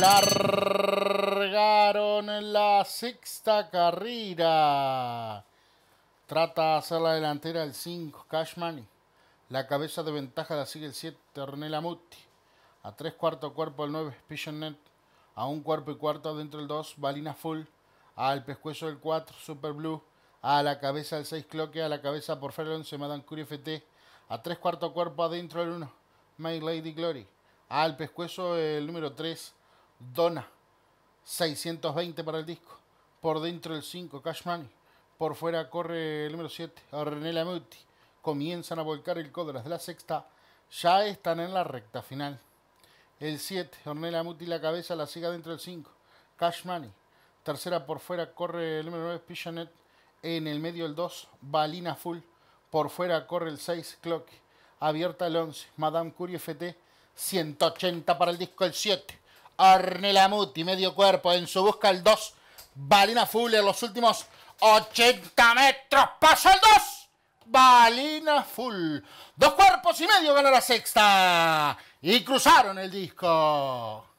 largaron en la sexta carrera. Trata de hacer la delantera el 5, Money, La cabeza de ventaja la sigue el 7, Ornella Mutti. A 3 cuartos cuerpo el 9, net A un cuerpo y cuarto dentro el 2, Balina Full. Al pescuezo el 4, Super Blue. A la cabeza el 6, Cloque. A la cabeza por se 11, Madame Curie FT. A 3 cuarto cuerpo adentro el 1, May Lady Glory. Al pescuezo el número 3, Dona, 620 para el disco. Por dentro el 5, Cash Money. Por fuera corre el número 7, Ornella Muti Comienzan a volcar el codo. Las de la sexta ya están en la recta final. El 7, Ornella Muti, la cabeza, la sigue dentro del 5. Cash Money. Tercera por fuera corre el número 9, Pichanet. En el medio el 2, Balina Full. Por fuera corre el 6, Clock. Abierta el 11, Madame Curie FT. 180 para el disco el 7 y medio cuerpo, en su busca el 2. Balina en los últimos 80 metros. Pasa el 2. Balina Full. Dos cuerpos y medio ganó la sexta. Y cruzaron el disco.